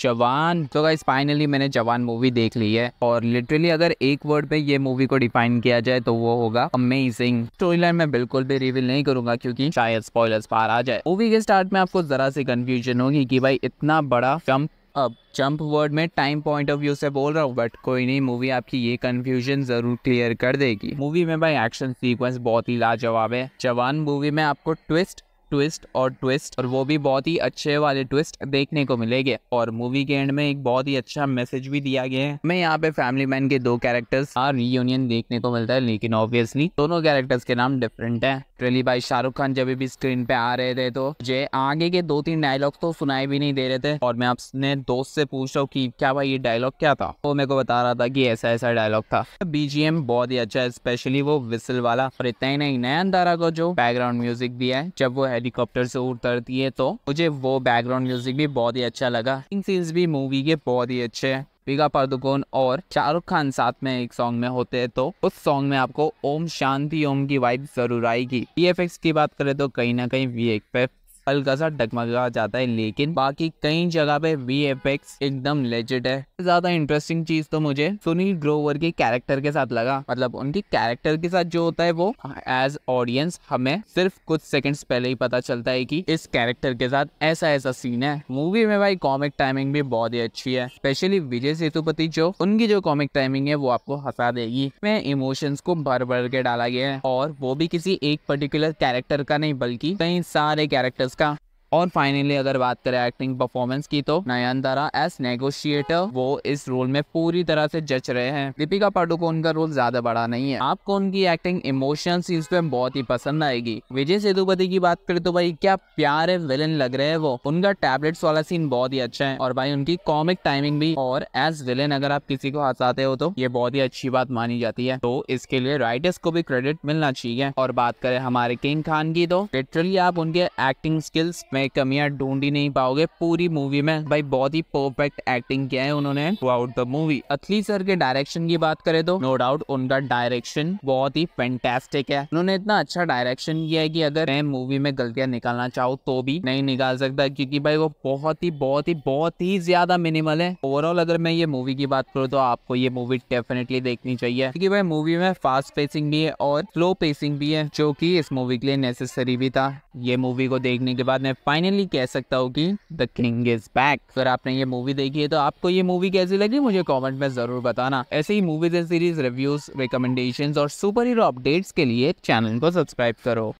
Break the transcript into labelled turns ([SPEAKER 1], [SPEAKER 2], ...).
[SPEAKER 1] जवान तो guys finally मैंने जवान मूवी देख ली है और लिटरली अगर एक वर्ड पे ये मूवी को डिफाइन किया जाए तो वो होगा अमेजिंग स्टोरी लाइन में बिल्कुल भी रिवील नहीं करूंगा क्योंकि शायद स्पॉयलर्स पार आ जाए मूवी के स्टार्ट में आपको जरा सी कंफ्यूजन होगी कि भाई इतना बड़ा जंप अब जंप वर्ड में टाइम पॉइंट ऑफ व्यू से बोल रहा हूँ बट कोई नहीं मूवी आपकी ये कन्फ्यूजन जरूर क्लियर कर देगी मूवी में भाई एक्शन सीक्वेंस बहुत ही लाजवाब है जवान मूवी में आपको ट्विस्ट ट्विस्ट और ट्विस्ट और वो भी बहुत ही अच्छे वाले ट्विस्ट देखने को मिलेंगे और मूवी के एंड में एक बहुत ही अच्छा मैसेज भी दिया गया है मैं यहाँ पे फैमिली मैन के दो कैरेक्टर्स रीयूनियन देखने को मिलता है लेकिन ऑब्वियसली दोनों कैरेक्टर्स के नाम डिफरेंट है लिटरली भाई शाहरुख खान जब भी स्क्रीन पे आ रहे थे तो जे आगे के दो तीन डायलॉग तो सुनाई भी नहीं दे रहे थे और मैं अपने दोस्त से पूछ रहा हूँ की क्या भाई ये डायलॉग क्या था वो तो मेरे को बता रहा था की ऐसा ऐसा डायलॉग था बीजीएम बहुत ही अच्छा है स्पेशली वो विसल वाला और इतना ही नहीं नयन अंदारा को जो बैकग्राउंड म्यूजिक दिया है जब वो हेलीकॉप्टर से उतरती है तो मुझे वो बैकग्राउंड म्यूजिक भी बहुत ही अच्छा लगा सीन्स भी मूवी के बहुत ही अच्छे है दीपिका पादुकोण और शाहरुख खान साथ में एक सॉन्ग में होते हैं तो उस सॉन्ग में आपको ओम शांति ओम की वाइब जरूर आएगी वी की बात करें तो कहीं ना कहीं वी पे हल्का सा डगमगा जाता है लेकिन बाकी कई जगह पे वी एकदम लेजेड है ज्यादा इंटरेस्टिंग चीज तो मुझे सुनील ग्रोवर के कैरेक्टर के साथ लगा मतलब उनके कैरेक्टर के साथ जो होता है वो एज ऑडियंस हमें सिर्फ कुछ सेकंड्स पहले ही पता चलता है कि इस कैरेक्टर के साथ ऐसा ऐसा सीन है मूवी में भाई कॉमिक टाइमिंग भी बहुत ही अच्छी है स्पेशली विजय सेतुपति जो उनकी जो कॉमिक टाइमिंग है वो आपको हंसा देगी मैं इमोशंस को भर भर के डाला गया है और वो भी किसी एक पर्टिकुलर कैरेक्टर का नहीं बल्कि कई सारे कैरेक्टर्स Пока. और फाइनली अगर बात करें एक्टिंग परफॉर्मेंस की तो दारा एस नेगोशिएटर वो इस रोल में पूरी तरह से जच रहे हैं दीपिका को का रोल ज्यादा बड़ा नहीं है आपको उनकी एक्टिंग इमोशन इस पे बहुत ही पसंद आएगी विजय सेतुपति की बात करें तो भाई क्या प्यारे विलन लग रहे हैं वो उनका टेबलेट्स वाला सीन बहुत ही अच्छा है और भाई उनकी कॉमिक टाइमिंग भी और एज विलन अगर आप किसी को हंसाते हो तो ये बहुत ही अच्छी बात मानी जाती है तो इसके लिए राइटर्स को भी क्रेडिट मिलना चाहिए और बात करें हमारे किंग खान की तो लिटरली आप उनके एक्टिंग स्किल्स में कमियां ढूंढ ही नहीं पाओगे पूरी मूवी में भाई बहुत ही परफेक्ट एक्टिंग किया है उन्होंने throughout the movie Atlee sir के डायरेक्शन की बात करें तो नो डाउट उनका डायरेक्शन बहुत ही फैंटेस्टिक है उन्होंने इतना अच्छा डायरेक्शन किया है की अगर मैं मूवी में गलतियां निकालना चाहूँ तो भी नहीं निकाल सकता क्यूँकी भाई वो बहुत ही बहुत ही बहुत ही ज्यादा मिनिमल है ओवरऑल अगर मैं ये मूवी की बात करूँ तो आपको ये मूवी डेफिनेटली देखनी चाहिए क्योंकि भाई मूवी में फास्ट पेसिंग भी है और स्लो पेसिंग भी है जो कि इस मूवी के लिए नेसेसरी भी था ये मूवी को देखने के बाद मैं फाइनली कह सकता हूँ कि द किंग इज बैक अगर आपने ये मूवी देखी है तो आपको ये मूवी कैसी लगी मुझे कॉमेंट में जरूर बताना ऐसे ही movies and series reviews recommendation और सुपर हीरो अपडेट्स के लिए चैनल को सब्सक्राइब करो